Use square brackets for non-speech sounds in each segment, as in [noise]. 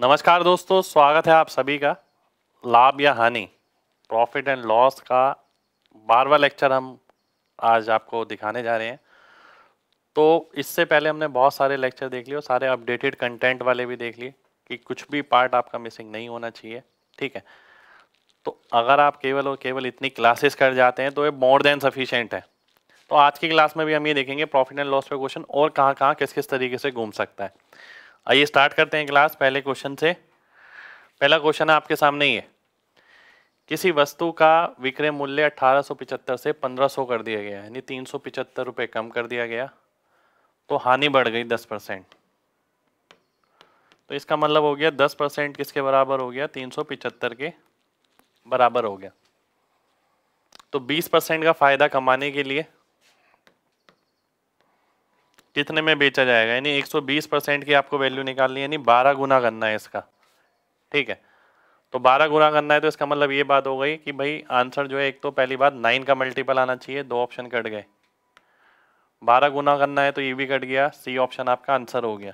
नमस्कार दोस्तों स्वागत है आप सभी का लाभ या हानि प्रॉफिट एंड लॉस का बारवा लेक्चर हम आज आपको दिखाने जा रहे हैं तो इससे पहले हमने बहुत सारे लेक्चर देख लिए और सारे अपडेटेड कंटेंट वाले भी देख लिए कि कुछ भी पार्ट आपका मिसिंग नहीं होना चाहिए ठीक है तो अगर आप केवल और केवल इतनी क्लासेस कर जाते हैं तो ये मोर देन सफिशेंट है तो आज की क्लास में भी हम ये देखेंगे प्रॉफिट एंड लॉस पे क्वेश्चन और कहाँ कहाँ किस किस तरीके से घूम सकता है आइए स्टार्ट करते हैं क्लास पहले क्वेश्चन से पहला क्वेश्चन आपके सामने ये किसी वस्तु का विक्रय मूल्य 1875 से 1500 कर दिया गया यानी तीन सौ कम कर दिया गया तो हानि बढ़ गई 10 परसेंट तो इसका मतलब हो गया 10 परसेंट किसके बराबर हो गया तीन के बराबर हो गया तो 20 परसेंट का फ़ायदा कमाने के लिए कितने में बेचा जाएगा यानी 120 परसेंट की आपको वैल्यू निकालनी है यानी 12 गुना करना है इसका ठीक है तो 12 गुना करना है तो इसका मतलब ये बात हो गई कि भाई आंसर जो है एक तो पहली बात नाइन का मल्टीपल आना चाहिए दो ऑप्शन कट गए बारह गुना करना है तो ये भी कट गया सी ऑप्शन आपका आंसर हो गया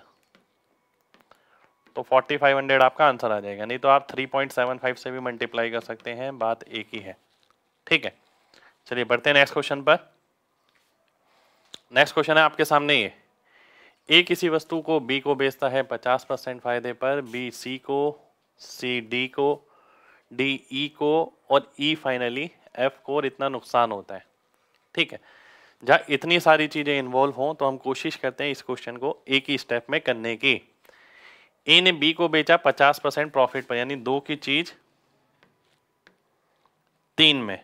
तो हंड्रेड आपका आंसर आ जाएगा नहीं तो आप फाइव से भी मल्टीप्लाई कर सकते हैं बात एक ही है ठीक है चलिए बढ़ते हैं नेक्स्ट क्वेश्चन पर नेक्स्ट क्वेश्चन है आपके सामने ये ए किसी वस्तु को बी को बेचता है 50 परसेंट फायदे पर बी सी को सी डी को डी ई e को और ई e फाइनली एफ को और इतना नुकसान होता है ठीक है जहाँ इतनी सारी चीज़ें इन्वॉल्व हों तो हम कोशिश करते हैं इस क्वेश्चन को एक ही स्टेप में करने की ए ने बी को बेचा 50 परसेंट प्रॉफिट पर यानी दो की चीज़ तीन में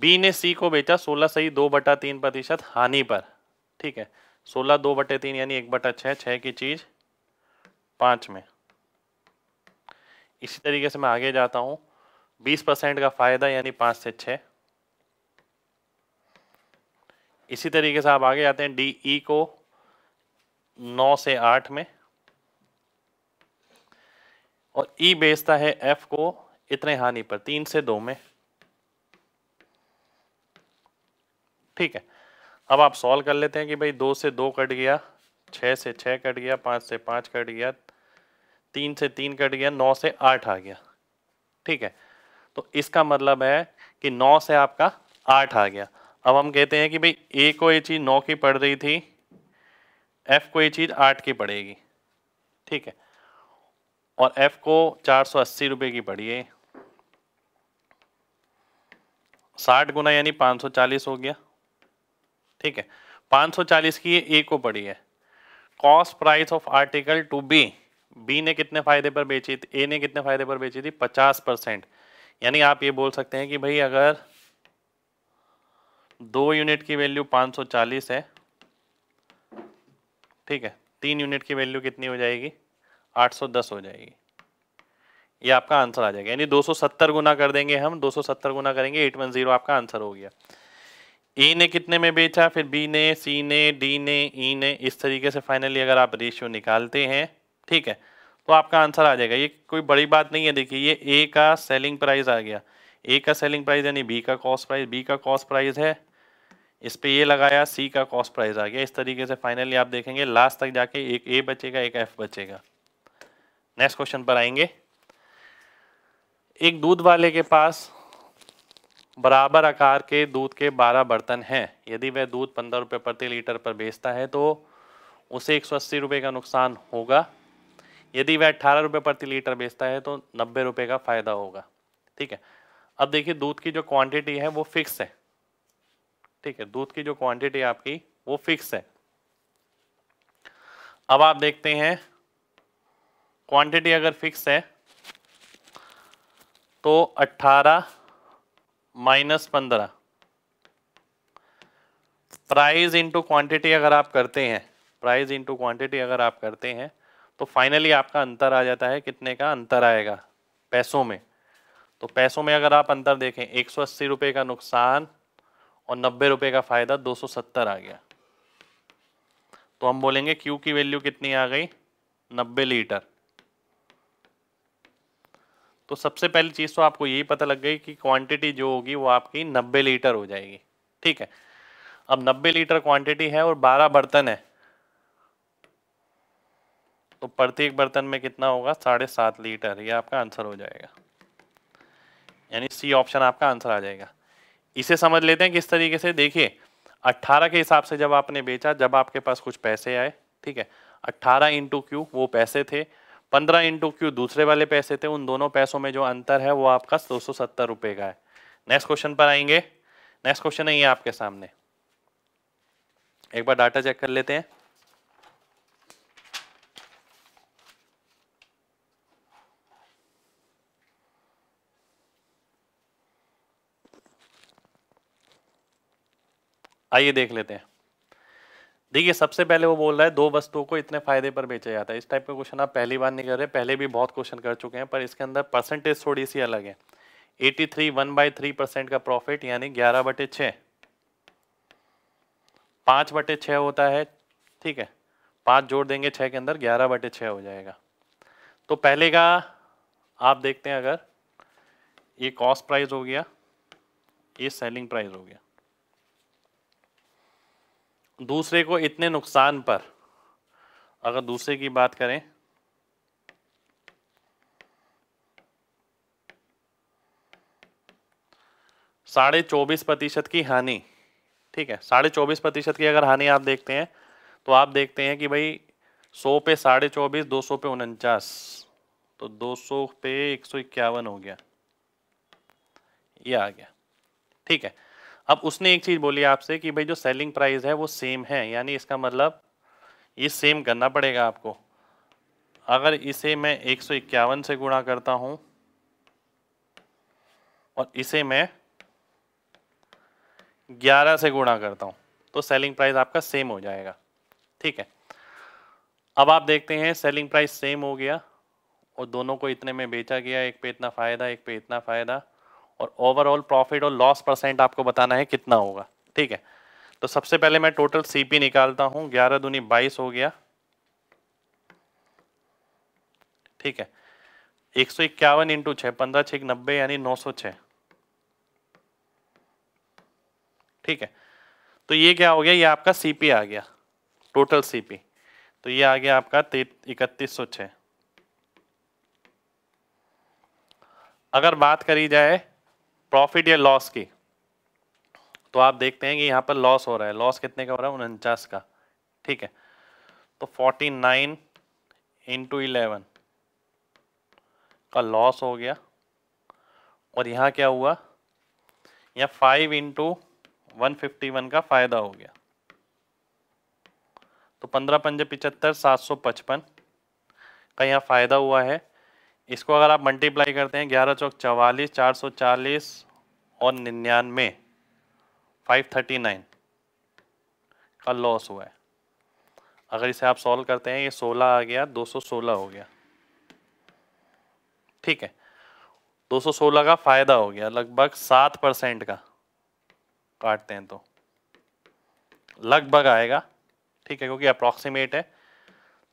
बी ने सी को बेचा सोलह सही दो बटा तीन प्रतिशत हानि पर ठीक है सोलह दो बटे तीन यानी एक बटा छः छः की चीज पाँच में इसी तरीके से मैं आगे जाता हूँ बीस परसेंट का फायदा यानी पाँच से छः इसी तरीके से आप आगे जाते हैं डी ई को नौ से आठ में और ई बेचता है एफ को इतने हानि पर तीन से दो में ठीक है अब आप सॉल्व कर लेते हैं कि भाई दो से दो कट गया छः से छः कट गया पाँच से पाँच कट गया तीन से तीन कट गया नौ से आठ आ गया ठीक है तो इसका मतलब है कि नौ से आपका आठ आ गया अब हम कहते हैं कि भाई ए को ये चीज़ नौ की पड़ रही थी एफ को ये चीज़ आठ की पड़ेगी ठीक है और एफ को चार सौ अस्सी रुपये की पड़ी है साठ गुना यानी पाँच सौ चालीस हो गया ठीक है 540 की ए को पड़ी है cost price of article to B B ने कितने फायदे पर बेची थी ए ने कितने फायदे पर बेची थी 50 परसेंट यानी आप ये बोल सकते हैं कि भाई अगर दो यूनिट की वैल्यू 540 है ठीक है तीन यूनिट की वैल्यू कितनी हो जाएगी 810 हो जाएगी ये आपका आंसर आ जाएगा यानी 270 गुना कर देंगे हम 270 गुना करेंगे 810 आपका आंसर हो गया ए e ने कितने में बेचा फिर बी ने सी ने डी ने ई e ने इस तरीके से फाइनली अगर आप रेशियो निकालते हैं ठीक है तो आपका आंसर आ जाएगा ये कोई बड़ी बात नहीं है देखिए ये ए का सेलिंग प्राइस आ गया ए का सेलिंग प्राइस यानी बी का कॉस्ट प्राइस बी का कॉस्ट प्राइस है इस पर ये लगाया सी का कॉस्ट प्राइस आ गया इस तरीके से फाइनली आप देखेंगे लास्ट तक जाके एक ए बचेगा एक एफ बचेगा नेक्स्ट क्वेश्चन पर आएंगे एक दूध वाले के पास बराबर आकार के दूध के 12 बर्तन हैं यदि वह दूध पंद्रह रुपये प्रति लीटर पर बेचता है तो उसे एक सौ अस्सी रुपये का नुकसान होगा यदि वह अट्ठारह रुपये प्रति लीटर बेचता है तो नब्बे रुपये का फ़ायदा होगा ठीक है अब देखिए दूध की जो क्वांटिटी है वो फिक्स है ठीक है दूध की जो क्वांटिटी आपकी वो फिक्स है अब आप देखते हैं क्वांटिटी अगर फिक्स है तो अट्ठारह माइनस पंद्रह प्राइस इंटू क्वांटिटी अगर आप करते हैं प्राइस इंटू क्वांटिटी अगर आप करते हैं तो फाइनली आपका अंतर आ जाता है कितने का अंतर आएगा पैसों में तो पैसों में अगर आप अंतर देखें एक सौ अस्सी का नुकसान और नब्बे रुपये का फ़ायदा दो सौ सत्तर आ गया तो हम बोलेंगे क्यू की वैल्यू कितनी आ गई नब्बे लीटर तो सबसे पहली चीज़ तो आपको यही पता लग गई कि क्वांटिटी जो होगी वो आपकी 90 लीटर हो जाएगी ठीक है अब 90 लीटर क्वांटिटी है और 12 बर्तन है तो प्रत्येक बर्तन में कितना होगा साढ़े सात लीटर ये आपका आंसर हो जाएगा यानी सी ऑप्शन आपका आंसर आ जाएगा इसे समझ लेते हैं किस तरीके से देखिए 18 के हिसाब से जब आपने बेचा जब आपके पास कुछ पैसे आए ठीक है 18 इंटू क्यू वो पैसे थे पंद्रह इंटू क्यू दूसरे वाले पैसे थे उन दोनों पैसों में जो अंतर है वो आपका दो सौ सत्तर रुपये का है नेक्स्ट क्वेश्चन पर आएंगे नेक्स्ट क्वेश्चन है ये आपके सामने एक बार डाटा चेक कर लेते हैं आइए देख लेते हैं देखिए सबसे पहले वो बोल रहा है दो वस्तुओं को इतने फायदे पर बेचा जाता है इस टाइप का क्वेश्चन आप पहली बार नहीं कर रहे पहले भी बहुत क्वेश्चन कर चुके हैं पर इसके अंदर परसेंटेज थोड़ी सी अलग है eighty three one by three percent का प्रॉफिट यानी ग्यारह बटे छ पाँच बटे छः होता है ठीक है पाँच जोड़ देंगे छः के अंदर ग्यारह बटे छः हो जाएगा तो पहले का आप देखते हैं अगर ये कॉस्ट प्राइस हो गया ये सेलिंग प्राइस हो गया दूसरे को इतने नुकसान पर अगर दूसरे की बात करें साढ़े चौबीस प्रतिशत की हानि ठीक है साढ़े चौबीस प्रतिशत की अगर हानि आप देखते हैं तो आप देखते हैं कि भाई सौ पे साढ़े चौबीस दो सौ पे उनचास तो दो सौ पे एक सौ इक्यावन हो गया ये आ गया ठीक है अब उसने एक चीज़ बोली आपसे कि भाई जो सेलिंग प्राइस है वो सेम है यानी इसका मतलब ये सेम करना पड़ेगा आपको अगर इसे मैं एक सौ इक्यावन से गुणा करता हूं और इसे मैं ग्यारह से गुणा करता हूं तो सेलिंग प्राइस आपका सेम हो जाएगा ठीक है अब आप देखते हैं सेलिंग प्राइस सेम हो गया और दोनों को इतने में बेचा गया एक पे इतना फ़ायदा एक पे इतना फ़ायदा और ओवरऑल प्रॉफिट और लॉस परसेंट आपको बताना है कितना होगा ठीक है तो सबसे पहले मैं टोटल सीपी निकालता हूं ग्यारह दूनी बाईस हो गया ठीक है एक सौ इक्यावन इंटू छः पंद्रह छः नब्बे यानी नौ सौ छ ठीक है तो ये क्या हो गया ये आपका सीपी आ गया टोटल सीपी तो ये आ गया आपका इकतीस सौ छ अगर बात करी जाए प्रॉफिट या लॉस की तो आप देखते हैं कि यहाँ पर लॉस हो रहा है लॉस कितने का हो रहा है उनचास का ठीक है तो फोर्टी नाइन इंटू इलेवन का लॉस हो गया और यहाँ क्या हुआ यहाँ five into one fifty one का फ़ायदा हो गया तो पंद्रह पंजे पिचहत्तर सात सौ पचपन का यहाँ फ़ायदा हुआ है इसको अगर आप मल्टीप्लाई करते हैं ग्यारह चौक चवालीस चार सौ चालीस और निन्यानवे फाइव थर्टी नाइन का लॉस हुआ है अगर इसे आप सॉल्व करते हैं ये सोलह आ गया दो सौ सोलह हो गया ठीक है दो सौ सोलह का फ़ायदा हो गया लगभग सात परसेंट का काटते हैं तो लगभग आएगा ठीक है क्योंकि अप्रॉक्सीमेट है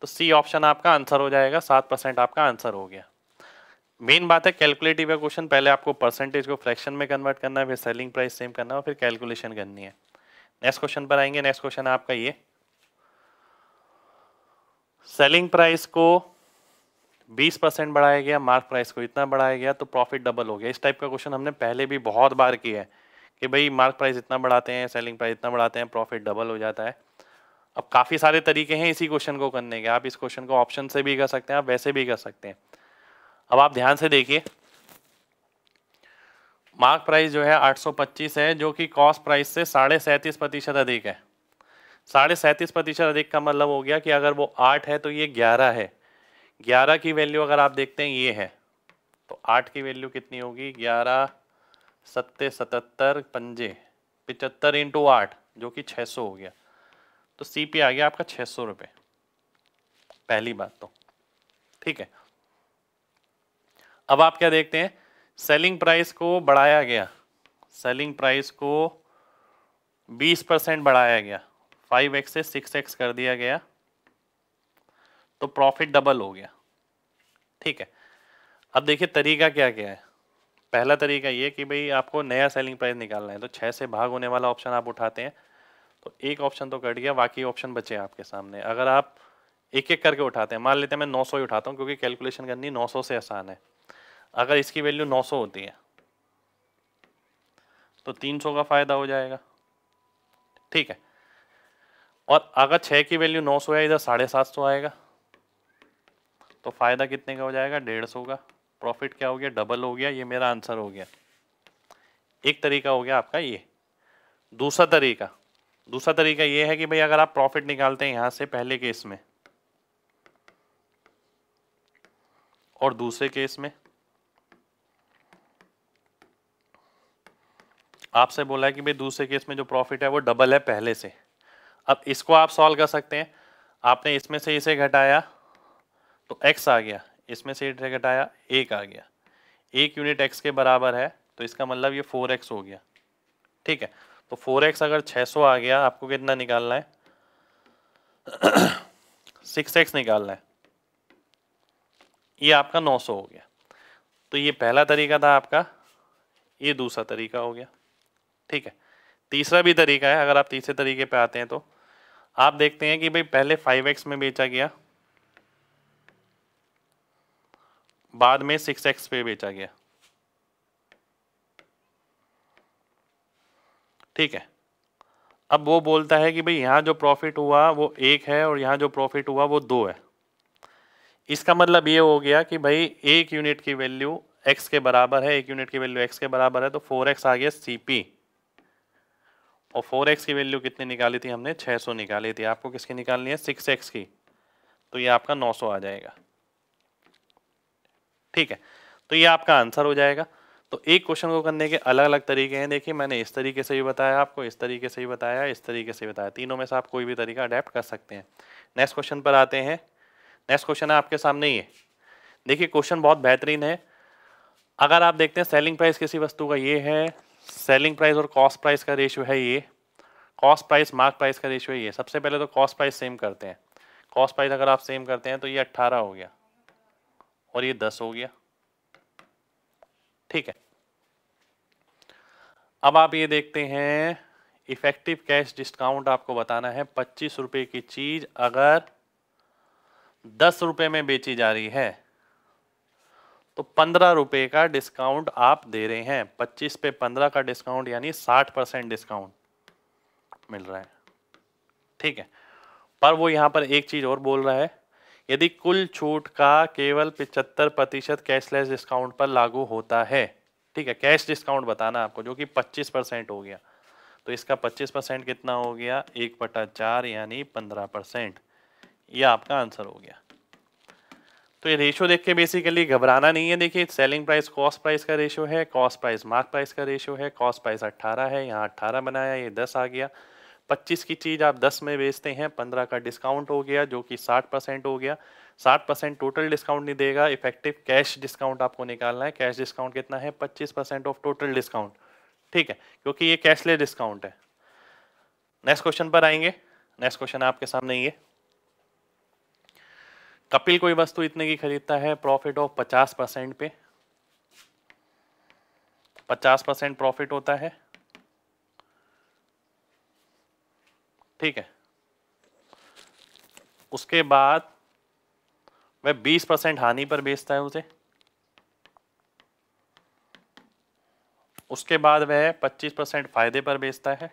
तो सी ऑप्शन आपका आंसर हो जाएगा सात परसेंट आपका आंसर हो गया मेन बात है कैलकुलेटिव का क्वेश्चन पहले आपको परसेंटेज को फ्रैक्शन में कन्वर्ट करना है फिर सेलिंग प्राइस सेम करना है और फिर कैलकुलेशन करनी है नेक्स्ट क्वेश्चन पर आएंगे नेक्स्ट क्वेश्चन है आपका ये सेलिंग प्राइस को 20 परसेंट बढ़ाया गया मार्क प्राइस को इतना बढ़ाया गया तो प्रॉफिट डबल हो गया इस टाइप का क्वेश्चन हमने पहले भी बहुत बार किया है कि भाई मार्क प्राइस इतना बढ़ाते हैं सेलिंग प्राइस इतना बढ़ाते हैं प्रॉफिट डबल हो जाता है अब काफ़ी सारे तरीके हैं इसी क्वेश्चन को करने के आप इस क्वेश्चन को ऑप्शन से भी कर सकते हैं आप वैसे भी कर सकते हैं अब आप ध्यान से देखिए मार्क प्राइस जो है 825 है जो कि कॉस्ट प्राइस से साढ़े सैंतीस प्रतिशत अधिक है साढ़े सैंतीस प्रतिशत अधिक का मतलब हो गया कि अगर वो आठ है तो ये ग्यारह है ग्यारह की वैल्यू अगर आप देखते हैं ये है तो आठ की वैल्यू कितनी होगी ग्यारह सत्ते सतहत्तर पंजे पिचहत्तर इंटू आठ जो कि छः सौ हो गया तो सी पी आ गया आपका छः सौ रुपये पहली बात तो ठीक है अब आप क्या देखते हैं सेलिंग प्राइस को बढ़ाया गया सेलिंग प्राइस को 20 परसेंट बढ़ाया गया 5x से 6x कर दिया गया तो प्रॉफिट डबल हो गया ठीक है अब देखिए तरीका क्या क्या है पहला तरीका ये कि भाई आपको नया सेलिंग प्राइस निकालना है तो छः से भाग होने वाला ऑप्शन आप उठाते हैं तो एक ऑप्शन तो कट गया बाकी ऑप्शन बचे आपके सामने अगर आप एक एक करके उठाते हैं मान लेते हैं मैं 900 ही उठाता हूँ क्योंकि कैलकुलेशन करनी 900 से आसान है अगर इसकी वैल्यू 900 होती है तो 300 का फ़ायदा हो जाएगा ठीक है और अगर 6 की वैल्यू 900 है इधर साढ़े सात सौ आएगा तो फ़ायदा कितने का हो जाएगा डेढ़ सौ का प्रॉफिट क्या हो गया डबल हो गया ये मेरा आंसर हो गया एक तरीका हो गया आपका ये दूसरा तरीका दूसरा तरीका ये है कि भाई अगर आप प्रॉफिट निकालते हैं यहाँ से पहले केस में और दूसरे केस में आपसे बोला है कि भाई दूसरे केस में जो प्रॉफिट है वो डबल है पहले से अब इसको आप सॉल्व कर सकते हैं आपने इसमें से इसे घटाया तो एक्स आ गया इसमें से इसे घटाया एक आ गया एक यूनिट एक्स के बराबर है तो इसका मतलब ये फोर एक्स हो गया ठीक है तो फोर एक्स अगर छः सौ आ गया आपको कितना निकालना है सिक्स [clears throat] एक्स निकालना है ये आपका नौ सौ हो गया तो ये पहला तरीका था आपका ये दूसरा तरीका हो गया ठीक है तीसरा भी तरीका है अगर आप तीसरे तरीके पे आते हैं तो आप देखते हैं कि भाई पहले फाइव एक्स में बेचा गया बाद में सिक्स एक्स पे बेचा गया ठीक है अब वो बोलता है कि भाई यहाँ जो प्रॉफिट हुआ वो एक है और यहाँ जो प्रॉफिट हुआ वो दो है इसका मतलब ये हो गया कि भाई एक यूनिट की वैल्यू एक्स के बराबर है एक यूनिट की वैल्यू एक्स के बराबर है तो फोर एक्स आ गया सी पी और फोर एक्स की वैल्यू कितनी निकाली थी हमने छः सौ निकाली थी आपको किसकी निकालनी है सिक्स एक्स की तो ये आपका नौ सौ आ जाएगा ठीक है तो ये आपका आंसर हो जाएगा तो एक क्वेश्चन को करने के अलग अलग तरीके हैं देखिए मैंने इस तरीके से भी बताया आपको इस तरीके से भी बताया इस तरीके से बताया तीनों में से आप कोई भी तरीका अडेप्ट कर सकते हैं नेक्स्ट क्वेश्चन पर आते हैं नेक्स्ट क्वेश्चन है आपके सामने ही देखिए क्वेश्चन बहुत बेहतरीन है अगर आप देखते हैं सेलिंग प्राइस किसी वस्तु का ये है सेलिंग प्राइस और कॉस्ट प्राइस का रेशियो है ये कॉस्ट प्राइस मार्क प्राइस का रेशियो है ये सबसे पहले तो कॉस्ट प्राइस सेम करते हैं कॉस्ट प्राइस अगर आप सेम करते हैं तो ये अट्ठारह हो गया और ये दस हो गया ठीक है अब आप ये देखते हैं इफेक्टिव कैश डिस्काउंट आपको बताना है पच्चीस रुपए की चीज़ अगर दस रुपये में बेची जा रही है तो पंद्रह रुपये का डिस्काउंट आप दे रहे हैं पच्चीस पे पंद्रह का डिस्काउंट यानी साठ परसेंट डिस्काउंट मिल रहा है ठीक है पर वो यहाँ पर एक चीज़ और बोल रहा है यदि कुल छूट का केवल पिचहत्तर प्रतिशत कैशलेस डिस्काउंट पर लागू होता है ठीक है कैश डिस्काउंट बताना आपको जो कि पच्चीस परसेंट हो गया तो इसका पच्चीस परसेंट कितना हो गया एक बटा चार यानी पंद्रह परसेंट यह आपका आंसर हो गया तो ये रेशो देख के बेसिकली घबराना नहीं है देखिए सेलिंग प्राइस कॉस्ट प्राइस का रेशो है कॉस्ट प्राइस मार्क प्राइस का रेशो है कॉस्ट प्राइस 18 है यहाँ 18 बनाया ये 10 आ गया 25 की चीज़ आप 10 में बेचते हैं 15 का डिस्काउंट हो गया जो कि 60 परसेंट हो गया 60 परसेंट टोटल डिस्काउंट नहीं देगा इफेक्टिव कैश डिस्काउंट आपको निकालना है कैश डिस्काउंट कितना है पच्चीस परसेंट ऑफ टोटल डिस्काउंट ठीक है क्योंकि ये कैशलेस डिस्काउंट है नेक्स्ट क्वेश्चन पर आएंगे नेक्स्ट क्वेश्चन आपके सामने ये कपिल कोई वस्तु इतने की खरीदता है प्रॉफिट ऑफ पचास परसेंट पे पचास परसेंट प्रॉफिट होता है ठीक है उसके बाद वह बीस परसेंट हानि पर बेचता है उसे उसके बाद वह पच्चीस परसेंट फायदे पर बेचता है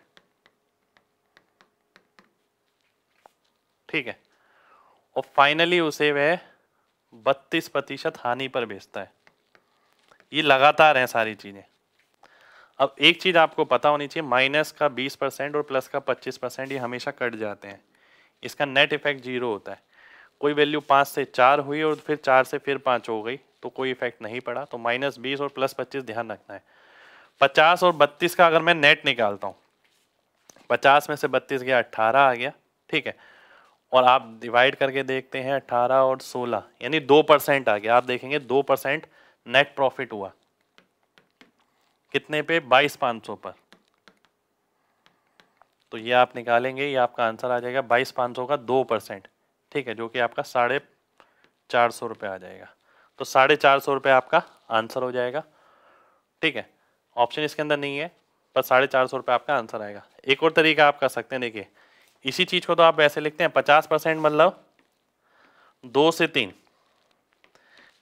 ठीक है और फाइनली उसे वह बत्तीस प्रतिशत हानि पर बेचता है ये लगातार है सारी चीज़ें अब एक चीज़ आपको पता होनी चाहिए माइनस का 20 परसेंट और प्लस का 25 परसेंट ये हमेशा कट जाते हैं इसका नेट इफेक्ट जीरो होता है कोई वैल्यू पाँच से चार हुई और फिर चार से फिर पाँच हो गई तो कोई इफेक्ट नहीं पड़ा तो माइनस बीस और प्लस पच्चीस ध्यान रखना है पचास और बत्तीस का अगर मैं नेट निकालता हूँ पचास में से बत्तीस गया अट्ठारह आ गया ठीक है और आप डिवाइड करके देखते हैं 18 और 16 यानी 2 परसेंट आ गया आप देखेंगे 2 परसेंट नेट प्रॉफिट हुआ कितने पे बाईस पाँच सौ पर तो ये आप निकालेंगे ये आपका आंसर आ जाएगा बाईस पाँच सौ का दो परसेंट ठीक है जो कि आपका साढ़े चार सौ रुपये आ जाएगा तो साढ़े चार सौ रुपये आपका आंसर हो जाएगा ठीक है ऑप्शन इसके अंदर नहीं है पर साढ़े चार सौ रुपये आपका आंसर आएगा एक और तरीका आप कर सकते हैं देखिए इसी चीज को तो आप ऐसे लिखते हैं पचास परसेंट मतलब दो से तीन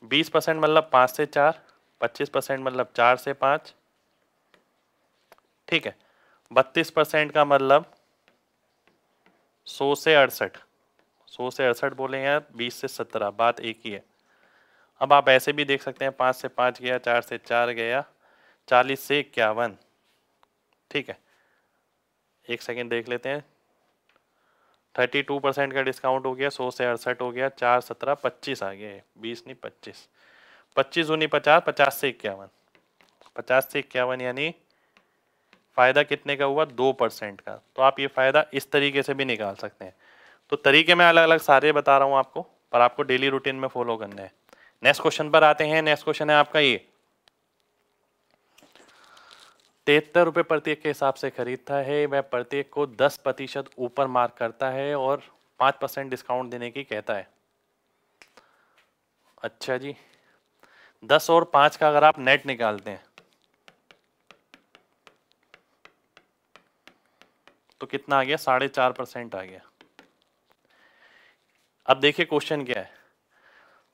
बीस परसेंट मतलब पाँच से चार पच्चीस परसेंट मतलब चार से पाँच ठीक है बत्तीस परसेंट का मतलब सौ से अड़सठ सौ से अड़सठ बोले हैं बीस से सत्रह बात एक ही है अब आप ऐसे भी देख सकते हैं पाँच से पाँच गया चार से चार गया चालीस से इक्यावन ठीक है एक सेकेंड देख लेते हैं थर्टी टू परसेंट का डिस्काउंट हो गया सौ से अड़सठ हो गया चार सत्रह पच्चीस आ गया बीस नहीं पच्चीस पच्चीस उन्नी पचास पचास से इक्यावन पचास से इक्यावन यानी फ़ायदा कितने का हुआ दो परसेंट का तो आप ये फ़ायदा इस तरीके से भी निकाल सकते हैं तो तरीके मैं अलग अलग सारे बता रहा हूँ आपको पर आपको डेली रूटीन में फॉलो करना है नेक्स्ट क्वेश्चन पर आते हैं नेक्स्ट क्वेश्चन है आपका ये तिहत्तर रुपये प्रत्येक के हिसाब से खरीदता है वह प्रत्येक को दस प्रतिशत ऊपर मार्क करता है और पाँच परसेंट डिस्काउंट देने की कहता है अच्छा जी दस और पाँच का अगर आप नेट निकालते हैं तो कितना आ गया साढ़े चार परसेंट आ गया अब देखिए क्वेश्चन क्या है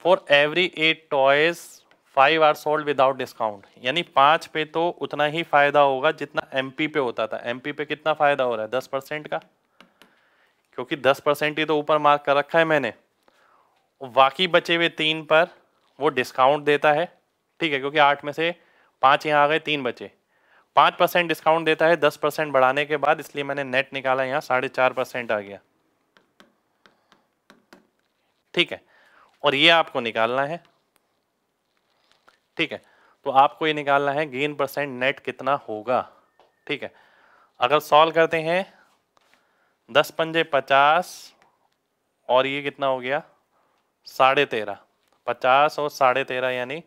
for every eight toys five are sold without discount यानी पाँच पे तो उतना ही फायदा होगा जितना एम पे होता था एम पे कितना फायदा हो रहा है दस परसेंट का क्योंकि दस परसेंट ही तो ऊपर मार्क कर रखा है मैंने बाकी बचे हुए तीन पर वो डिस्काउंट देता है ठीक है क्योंकि आठ में से पाँच यहाँ आ गए तीन बचे पाँच परसेंट डिस्काउंट देता है दस परसेंट बढ़ाने के बाद इसलिए मैंने नेट निकाला यहाँ साढ़े चार परसेंट आ गया ठीक है और ये आपको निकालना है ठीक है तो आपको ये निकालना है गेन परसेंट नेट कितना होगा ठीक है अगर सॉल्व करते हैं दस पंजे पचास और ये कितना हो गया साढ़े तेरह पचास और साढ़े तेरह यानी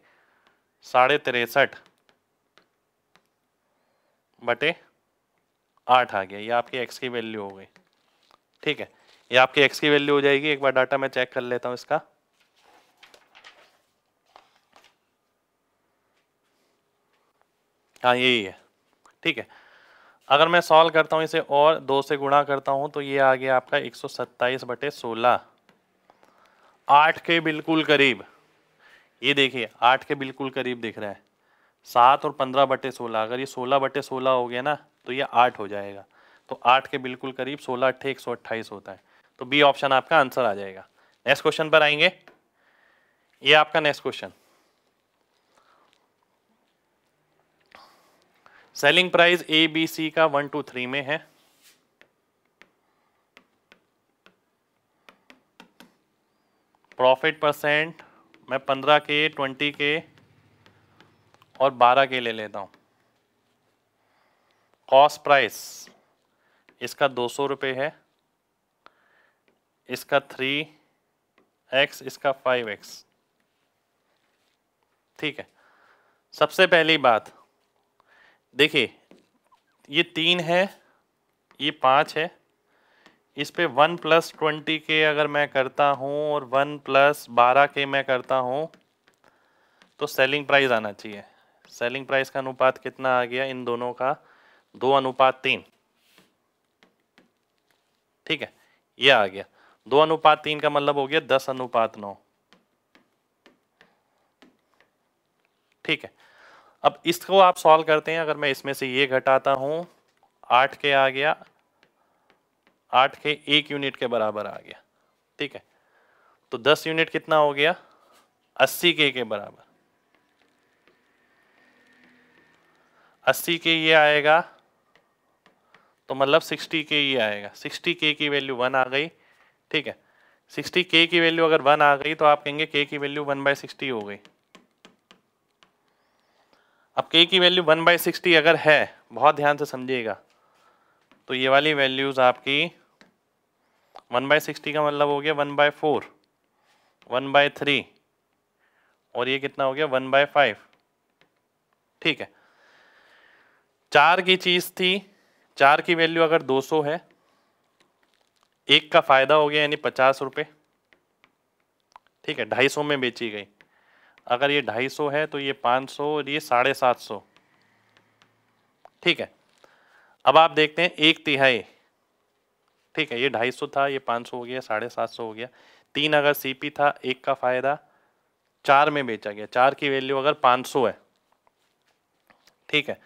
साढ़े तिरसठ बटे आठ आ गया ये आपकी एक्स की वैल्यू हो गई ठीक है ये आपकी एक्स की वैल्यू हो जाएगी एक बार डाटा मैं चेक कर लेता हूँ इसका हाँ यही है ठीक है अगर मैं सॉल्व करता हूँ इसे और दो से गुणा करता हूँ तो ये आ गया आपका एक सौ सत्ताईस बटे सोलह आठ के बिल्कुल करीब ये देखिए आठ के बिल्कुल करीब दिख रहा है सात और पंद्रह बटे सोलह अगर ये सोलह बटे सोलह हो गया ना तो ये आठ हो जाएगा तो आठ के बिल्कुल करीब सोलह अट्ठे एक सौ अट्ठाईस होता है तो बी ऑप्शन आपका आंसर आ जाएगा नेक्स्ट क्वेश्चन पर आएंगे ये आपका next question selling price A B C का वन टू थ्री में है प्रॉफिट परसेंट मैं पंद्रह के ट्वेंटी के और बारह के ले लेता हूँ कॉस्ट प्राइस इसका दो सौ रुपये है इसका थ्री एक्स इसका फाइव एक्स ठीक है सबसे पहली बात देखिए ये तीन है ये पाँच है इस पर वन प्लस ट्वेंटी के अगर मैं करता हूँ और वन प्लस बारह के मैं करता हूँ तो सेलिंग प्राइस आना चाहिए सेलिंग प्राइस का अनुपात कितना आ गया इन दोनों का दो अनुपात तीन ठीक है ये आ गया दो अनुपात तीन का मतलब हो गया दस अनुपात नौ ठीक है अब इसको आप सॉल्व करते हैं अगर मैं इसमें से ये घटाता हूं आठ के आ गया आठ के एक यूनिट के बराबर आ गया ठीक है तो दस यूनिट कितना हो गया अस्सी के के बराबर अस्सी के ये आएगा तो मतलब सिक्सटी के ये आएगा सिक्सटी के की वैल्यू वन आ गई ठीक है सिक्सटी के की वैल्यू अगर वन आ गई तो आप कहेंगे के की वैल्यू वन बाय सिक्सटी हो गई अब के की वैल्यू वन बाई सिक्सटी अगर है बहुत ध्यान से समझिएगा तो ये वाली वैल्यूज़ आपकी वन बाई सिक्सटी का मतलब हो गया one by four one by three और ये कितना हो गया वन बाय फाइव ठीक है चार की चीज़ थी चार की वैल्यू अगर दो सौ है एक का फ़ायदा हो गया यानी पचास रुपये ठीक है ढाई सौ में बेची गई अगर ये ढाई सौ है तो ये पाँच सौ और ये साढ़े सात सौ ठीक है अब आप देखते हैं एक तिहाई ठीक है ये ढाई सौ था ये पाँच सौ हो गया साढ़े सात सौ हो गया तीन अगर सीपी था एक का फ़ायदा चार में बेचा गया चार की वैल्यू अगर पाँच सौ है ठीक है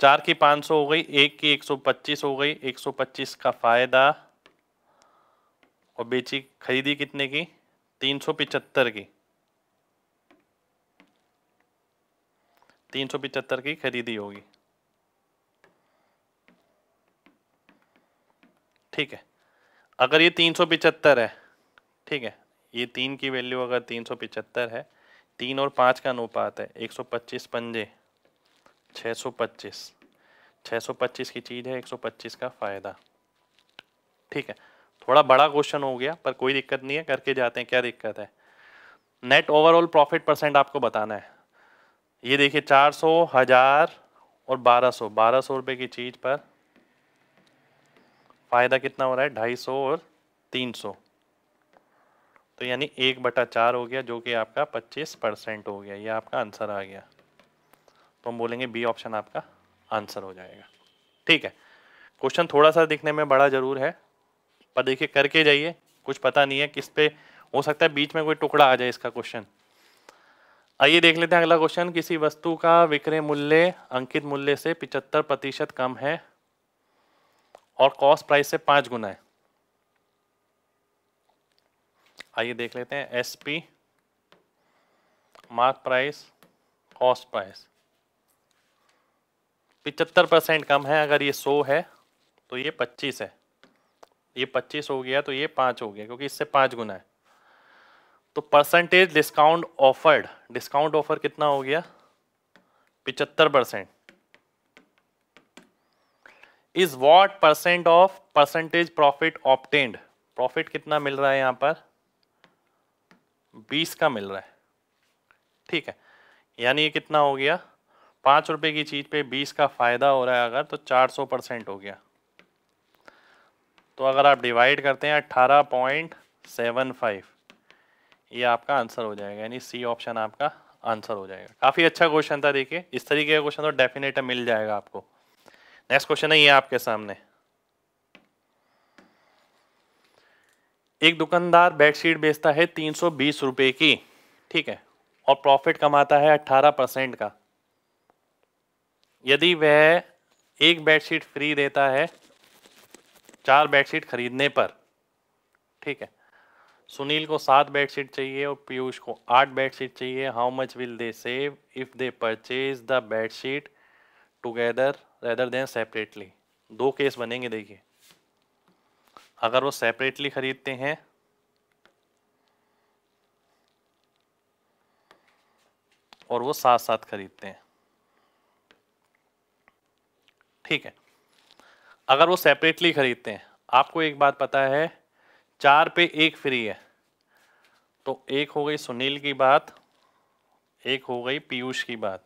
चार की पाँच सौ हो गई एक की एक सौ पच्चीस हो गई एक सौ पच्चीस का फ़ायदा और बेची खरीदी कितने की तीन सौ पिचहत्तर की तीन सौ पिचहत्तर की खरीदी होगी ठीक है अगर ये तीन सौ पिचहत्तर है ठीक है ये तीन की वैल्यू अगर तीन सौ पिचहत्तर है तीन और पाँच का अनुपात है एक सौ पच्चीस पंजे छः सौ पच्चीस छः सौ पच्चीस की चीज़ है एक सौ पच्चीस का फ़ायदा ठीक है थोड़ा बड़ा क्वेश्चन हो गया पर कोई दिक्कत नहीं है करके जाते हैं क्या दिक्कत है नेट ओवरऑल प्रॉफिट परसेंट आपको बताना है ये देखिए चार सौ हजार और बारह सौ बारह सौ रुपये की चीज़ पर फ़ायदा कितना हो रहा है ढाई सौ और तीन सौ तो यानी एक बटा चार हो गया जो कि आपका पच्चीस परसेंट हो गया ये आपका आंसर आ गया तो हम बोलेंगे बी ऑप्शन आपका आंसर हो जाएगा ठीक है क्वेश्चन थोड़ा सा दिखने में बड़ा ज़रूर है पर देखिए करके जाइए कुछ पता नहीं है किस पे हो सकता है बीच में कोई टुकड़ा आ जाए इसका क्वेश्चन आइए देख लेते हैं अगला क्वेश्चन किसी वस्तु का विक्रय मूल्य अंकित मूल्य से पिचहत्तर प्रतिशत कम है और कॉस्ट प्राइस से पांच गुना है आइए देख लेते हैं S P mark price cost price पिचहत्तर परसेंट कम है अगर ये सौ है तो ये पच्चीस है ये पच्चीस हो गया तो ये पाँच हो गया क्योंकि इससे पाँच गुना है तो percentage discount offered discount offer कितना हो गया पिचहत्तर percent is what percent of percentage profit obtained profit कितना मिल रहा है यहां पर 20 का मिल रहा है ठीक है यानी ये कितना हो गया पांच रुपए की चीज़ पे 20 का फ़ायदा हो रहा है अगर तो 400 परसेंट हो गया तो अगर आप डिवाइड करते हैं अट्ठारह पॉइंट सेवन फाइव ये आपका आंसर हो जाएगा यानी सी ऑप्शन आपका आंसर हो जाएगा काफ़ी अच्छा क्वेश्चन था देखिए इस तरीके का क्वेश्चन तो डेफिनेट मिल जाएगा आपको नेक्स्ट क्वेश्चन है ये आपके सामने एक दुकानदार बेडशीट बेचता है तीन सौ बीस की ठीक है और प्रॉफिट कमाता है अट्ठारह परसेंट का यदि वह एक बेडशीट फ्री देता है चार बेडशीट खरीदने पर ठीक है सुनील को सात बेड चाहिए और पीयूष को आठ बेड शीट चाहिए how much will they save if they purchase the bed sheet together rather than separately दो केस बनेंगे देखिए अगर वो सेपरेटली ख़रीदते हैं और वो साथ साथ खरीदते हैं ठीक है अगर वो सेपरेटली खरीदते हैं आपको एक बात पता है चार पे एक फ्री है तो एक हो गई सुनील की बात एक हो गई पीयूष की बात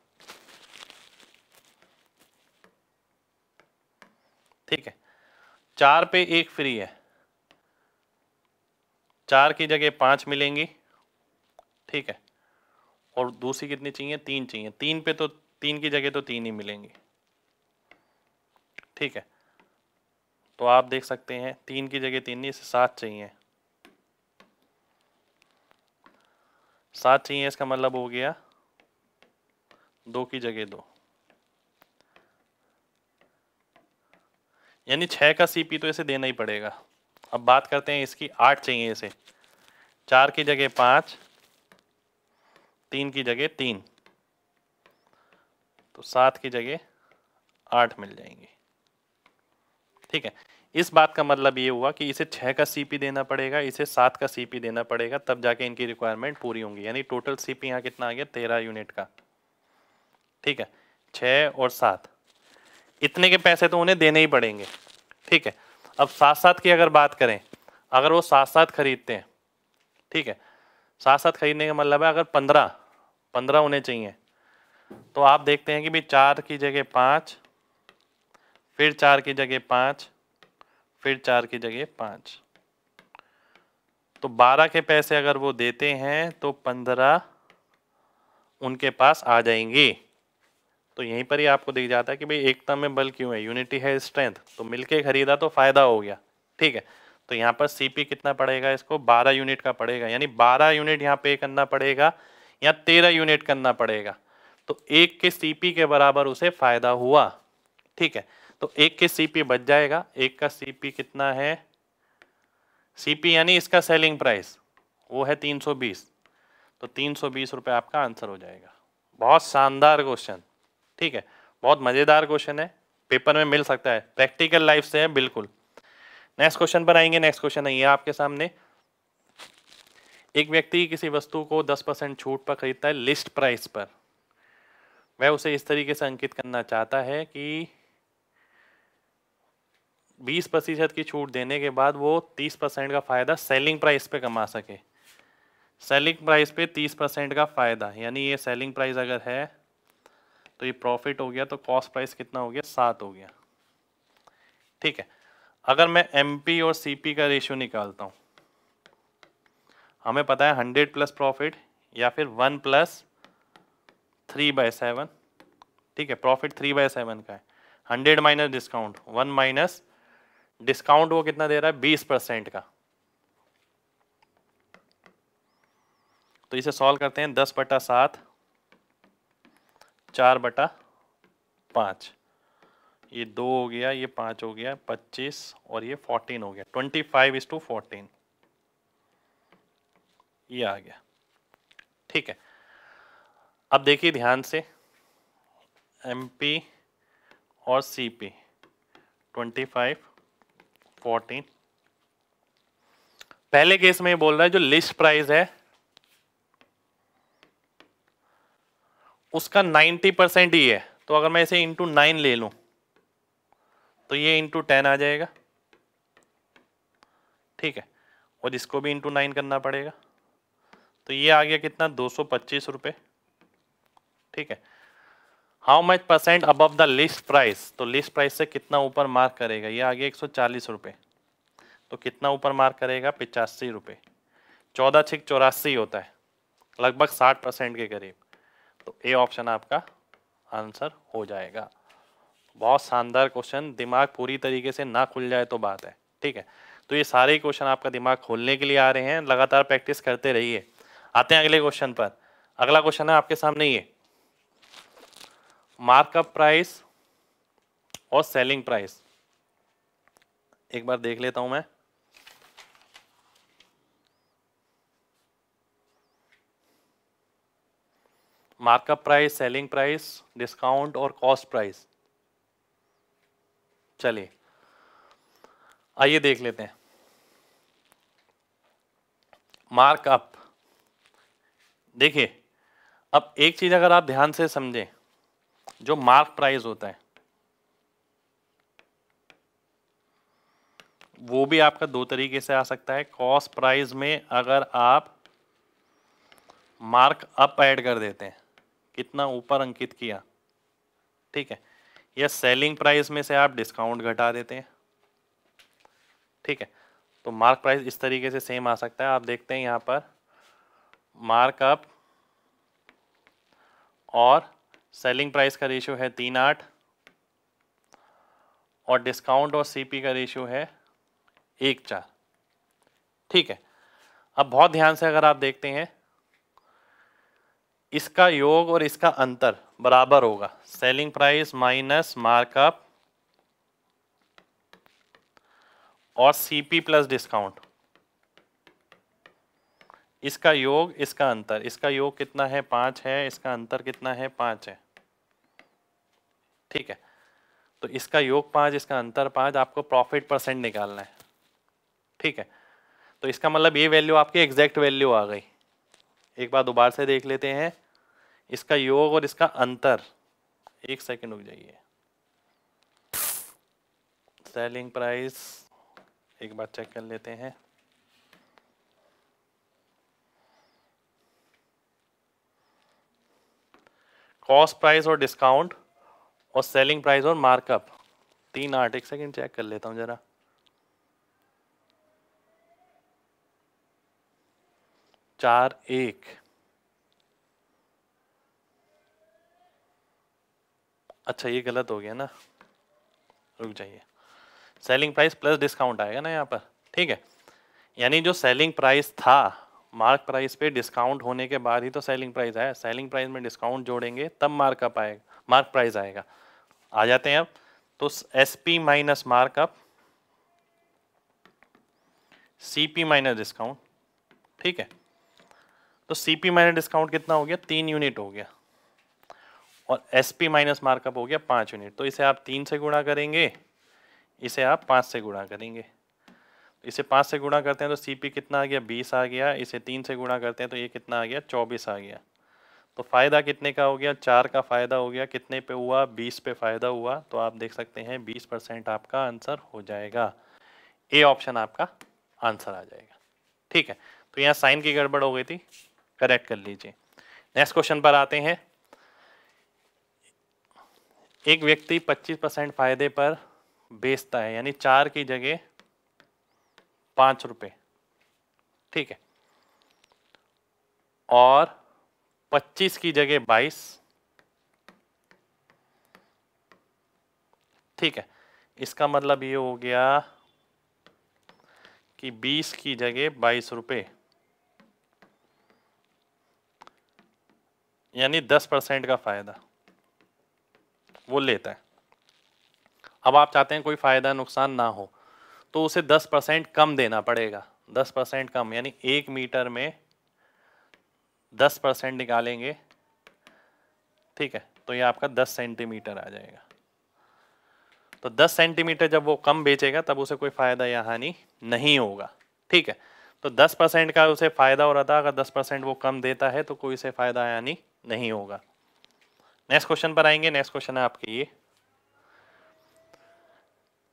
ठीक है चार पे एक फ्री है चार की जगह पांच मिलेंगी ठीक है और दूसरी कितनी चाहिए तीन चाहिए तीन पे तो तीन की जगह तो तीन ही मिलेंगी ठीक है तो आप देख सकते हैं तीन की जगह तीन नहीं इसे सात चाहिए सात चाहिए इसका मतलब हो गया दो की जगह दो यानी छः का सीपी तो इसे देना ही पड़ेगा अब बात करते हैं इसकी आठ चाहिए इसे चार की जगह पाँच तीन की जगह तीन तो सात की जगह आठ मिल जाएंगे ठीक है इस बात का मतलब ये हुआ कि इसे छः का सीपी देना पड़ेगा इसे सात का सीपी देना पड़ेगा तब जाके इनकी रिक्वायरमेंट पूरी होंगी यानी टोटल सीपी यहाँ कितना आ गया तेरह यूनिट का ठीक है छः और सात इतने के पैसे तो उन्हें देने ही पड़ेंगे ठीक है अब साथ साथ की अगर बात करें अगर वो साथ साथ खरीदते हैं ठीक है साथ साथ खरीदने का मतलब है अगर पंद्रह पंद्रह होने चाहिए तो आप देखते हैं कि भाई चार की जगह पाँच फिर चार की जगह पाँच फिर चार की जगह पाँच तो बारह के पैसे अगर वो देते हैं तो पंद्रह उनके पास आ जाएंगे तो यहीं पर ही आपको दिख जाता है कि भाई एकता में बल क्यों है यूनिटी है स्ट्रेंथ तो मिलके खरीदा तो फायदा हो गया ठीक है तो यहाँ पर सीपी कितना पड़ेगा इसको 12 यूनिट का पड़ेगा यानी 12 यूनिट यहाँ पे करना पड़ेगा या 13 यूनिट करना पड़ेगा तो एक के सीपी के बराबर उसे फायदा हुआ ठीक है तो एक के सीपी बच जाएगा एक का सीपी कितना है सीपी यानी इसका सेलिंग प्राइस वो है 320 तो 320 रुपए आपका आंसर हो जाएगा बहुत शानदार क्वेश्चन ठीक है बहुत मज़ेदार क्वेश्चन है पेपर में मिल सकता है प्रैक्टिकल लाइफ से है बिल्कुल नेक्स्ट क्वेश्चन पर आएंगे नेक्स्ट क्वेश्चन है ये आपके सामने एक व्यक्ति किसी वस्तु को 10 परसेंट छूट पर खरीदता है लिस्ट प्राइस पर वह उसे इस तरीके से अंकित करना चाहता है कि बीस प्रतिशत की छूट देने के बाद वो तीस परसेंट का फ़ायदा सेलिंग प्राइस पे कमा सके सेलिंग प्राइस पे तीस परसेंट का फ़ायदा यानी ये सेलिंग प्राइस अगर है तो ये प्रॉफिट हो गया तो कॉस्ट प्राइस कितना हो गया सात हो गया ठीक है अगर मैं एम और सी का रेशियो निकालता हूँ हमें पता है हंड्रेड प्लस प्रॉफिट या फिर one plus three by seven ठीक है प्रॉफिट थ्री बाय सेवन का है hundred minus discount one minus discount वो कितना दे रहा है बीस परसेंट का तो इसे सॉल्व करते हैं दस बटा सात चार बटा पाँच ये दो हो गया ये पाँच हो गया पच्चीस और ये फोर्टीन हो गया twenty five is to fourteen ये आ गया ठीक है अब देखिए ध्यान से एमपी और सीपी ट्वेंटी फाइव फोर्टीन पहले केस में बोल रहा है जो लिस्ट प्राइस है उसका 90 परसेंट ही है तो अगर मैं इसे इंटू नाइन ले लूं तो ये इंटू टेन आ जाएगा ठीक है और इसको भी इंटू नाइन करना पड़ेगा तो ये आ गया कितना दो सौ पच्चीस रुपए ठीक है how much percent above the list price तो लिस्ट प्राइस से कितना ऊपर मार्क करेगा ये आगे एक सौ चालीस रुपये तो कितना ऊपर मार्क करेगा पिचासी रुपये चौदह छिक चौरासी होता है लगभग साठ परसेंट के करीब तो ए ऑप्शन आपका आंसर हो जाएगा बहुत शानदार क्वेश्चन दिमाग पूरी तरीके से ना खुल जाए तो बात है ठीक है तो ये सारे क्वेश्चन आपका दिमाग खोलने के लिए आ रहे हैं लगातार प्रैक्टिस करते रहिए आते हैं अगले क्वेश्चन पर अगला क्वेश्चन है आपके सामने ये मार्कअप प्राइस और सेलिंग प्राइस एक बार देख लेता हूं मैं markup price selling price discount और कॉस्ट प्राइस चलिए आइए देख लेते हैं मार्कअप देखिए अब एक चीज़ अगर आप ध्यान से समझें जो मार्क प्राइस होता है वो भी आपका दो तरीके से आ सकता है कॉस्ट प्राइस में अगर आप मार्क अप ऐड कर देते हैं कितना ऊपर अंकित किया ठीक है या सेलिंग प्राइस में से आप डिस्काउंट घटा देते हैं ठीक है तो मार्क प्राइस इस तरीके से सेम आ सकता है आप देखते हैं यहाँ पर मार्कअप और सेलिंग प्राइस का रेशियो है तीन आठ और डिस्काउंट और सीपी का रेशियो है एक चार ठीक है अब बहुत ध्यान से अगर आप देखते हैं इसका योग और इसका अंतर बराबर होगा सेलिंग प्राइस माइनस मार्कअप और सीपी प्लस डिस्काउंट इसका योग इसका अंतर इसका योग कितना है पाँच है इसका अंतर कितना है पाँच है ठीक है तो इसका योग पाँच इसका अंतर पाँच आपको प्रॉफिट परसेंट निकालना है ठीक है तो इसका मतलब ये वैल्यू आपकी एग्जैक्ट वैल्यू आ गई एक बार दोबारा से देख लेते हैं इसका योग और इसका अंतर एक सेकंड रुक जाइए सेलिंग प्राइस एक बार चेक कर लेते हैं कॉस्ट प्राइस और डिस्काउंट और सेलिंग प्राइस और मार्कअप तीन आठ एक सेकेंड चेक कर लेता हूँ ज़रा चार एक अच्छा ये गलत हो गया ना रुक जाइए सेलिंग प्राइस प्लस डिस्काउंट आएगा ना यहाँ पर ठीक है यानी जो सेलिंग प्राइस था मार्क प्राइस पे डिस्काउंट होने के बाद ही तो सेलिंग प्राइस आया सेलिंग प्राइस में डिस्काउंट जोड़ेंगे तब मार्कअप आएगा मार्क प्राइस आएगा आ जाते हैं अब तो S P minus markup C P minus discount ठीक है तो सी पी माइनस डिस्काउंट कितना हो गया तीन यूनिट हो गया और एस पी माइनस मार्कअप हो गया पाँच यूनिट तो इसे आप तीन से गुणा करेंगे इसे आप पाँच से गुणा करेंगे इसे पाँच से गुणा करते हैं तो सी पी कितना आ गया बीस आ गया इसे तीन से गुणा करते हैं तो ये कितना आ गया चौबीस आ गया तो फ़ायदा कितने का हो गया चार का फ़ायदा हो गया कितने पे हुआ बीस पे फ़ायदा हुआ तो आप देख सकते हैं बीस परसेंट आपका आंसर हो जाएगा ए ऑप्शन आपका आंसर आ जाएगा ठीक है तो यहाँ साइन की गड़बड़ हो गई थी करेक्ट कर लीजिए नेक्स्ट क्वेश्चन पर आते हैं एक व्यक्ति पच्चीस परसेंट फायदे पर बेचता है यानी चार की जगह पांच रुपए ठीक है और पच्चीस की जगह बाईस ठीक है इसका मतलब ये हो गया कि बीस की जगह बाईस रुपये यानी दस परसेंट का फ़ायदा वो लेता है अब आप चाहते हैं कोई फ़ायदा नुकसान ना हो तो उसे 10 परसेंट कम देना पड़ेगा 10 परसेंट कम यानी एक मीटर में 10 परसेंट निकालेंगे ठीक है तो ये आपका 10 सेंटीमीटर आ जाएगा तो 10 सेंटीमीटर जब वो कम बेचेगा तब उसे कोई फ़ायदा या हानि नहीं होगा ठीक है तो 10 परसेंट का उसे फ़ायदा हो रहा था अगर 10 परसेंट वो कम देता है तो कोई उसे फ़ायदा या हानि नहीं होगा नेक्स्ट क्वेश्चन पर आएंगे नेक्स्ट क्वेश्चन है आपके ये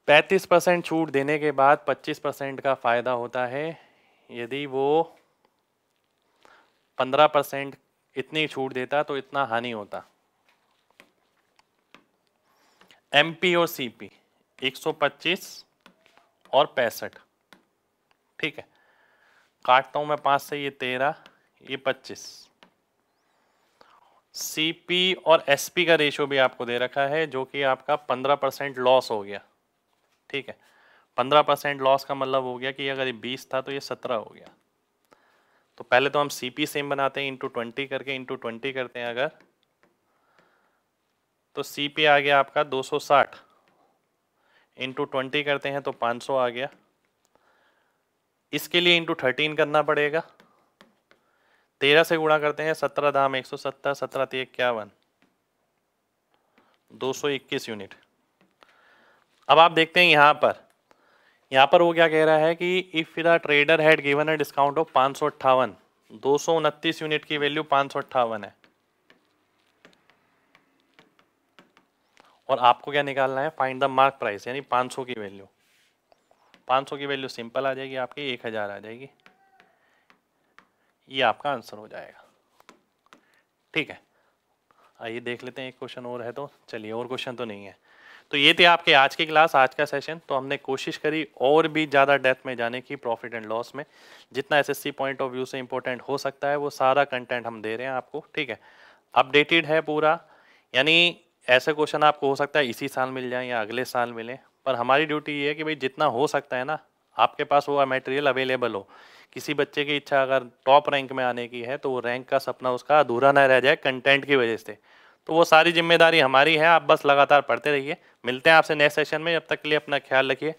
पैंतीस परसेंट छूट देने के बाद पच्चीस परसेंट का फ़ायदा होता है यदि वो पंद्रह परसेंट इतनी छूट देता तो इतना हानि होता एम पी और सी पी एक सौ पच्चीस और पैंसठ ठीक है काटता हूँ मैं पाँच से ये तेरह ये पच्चीस सी पी और एस पी का रेशियो भी आपको दे रखा है जो कि आपका पंद्रह परसेंट लॉस हो गया ठीक है पंद्रह परसेंट लॉस का मतलब हो गया कि अगर ये बीस था तो ये सत्रह हो गया तो पहले तो हम सी पी सेम बनाते हैं इंटू ट्वेंटी करके इंटू ट्वेंटी करते हैं अगर तो सी पी आ गया आपका दो सौ साठ इंटू ट्वेंटी करते हैं तो पाँच सौ आ गया इसके लिए इंटू थर्टीन करना पड़ेगा तेरह से गुणा करते हैं सत्रह धाम एक सौ सत्तर सत्रह तेरह इक्यावन दो सौ इक्कीस यूनिट अब आप देखते हैं यहाँ पर यहाँ पर वो क्या कह रहा है कि if the trader had given a discount of पाँच सौ अट्ठावन दो सौ उनतीस यूनिट की वैल्यू पाँच सौ अट्ठावन है और आपको क्या निकालना है फाइंड द मार्क प्राइस यानी पाँच सौ की वैल्यू पाँच सौ की वैल्यू सिंपल आ जाएगी आपकी एक हज़ार आ जाएगी ये आपका आंसर हो जाएगा ठीक है आइए देख लेते हैं एक क्वेश्चन और है तो चलिए और क्वेश्चन तो नहीं है तो ये थे आपके आज के क्लास आज का सेशन तो हमने कोशिश करी और भी ज़्यादा डेप्थ में जाने की प्रॉफिट एंड लॉस में जितना एसएससी पॉइंट ऑफ व्यू से इंपॉर्टेंट हो सकता है वो सारा कंटेंट हम दे रहे हैं आपको ठीक है अपडेटेड है पूरा यानी ऐसे क्वेश्चन आपको हो सकता है इसी साल मिल जाए या अगले साल मिले पर हमारी ड्यूटी ये है कि भाई जितना हो सकता है ना आपके पास वो मटेरियल अवेलेबल हो किसी बच्चे की इच्छा अगर टॉप रैंक में आने की है तो वो रैंक का सपना उसका अधूरा ना रह जाए कंटेंट की वजह से तो वो सारी जिम्मेदारी हमारी है आप बस लगातार पढ़ते रहिए मिलते हैं आपसे नेक्स्ट सेशन में जब तक के लिए अपना ख्याल रखिए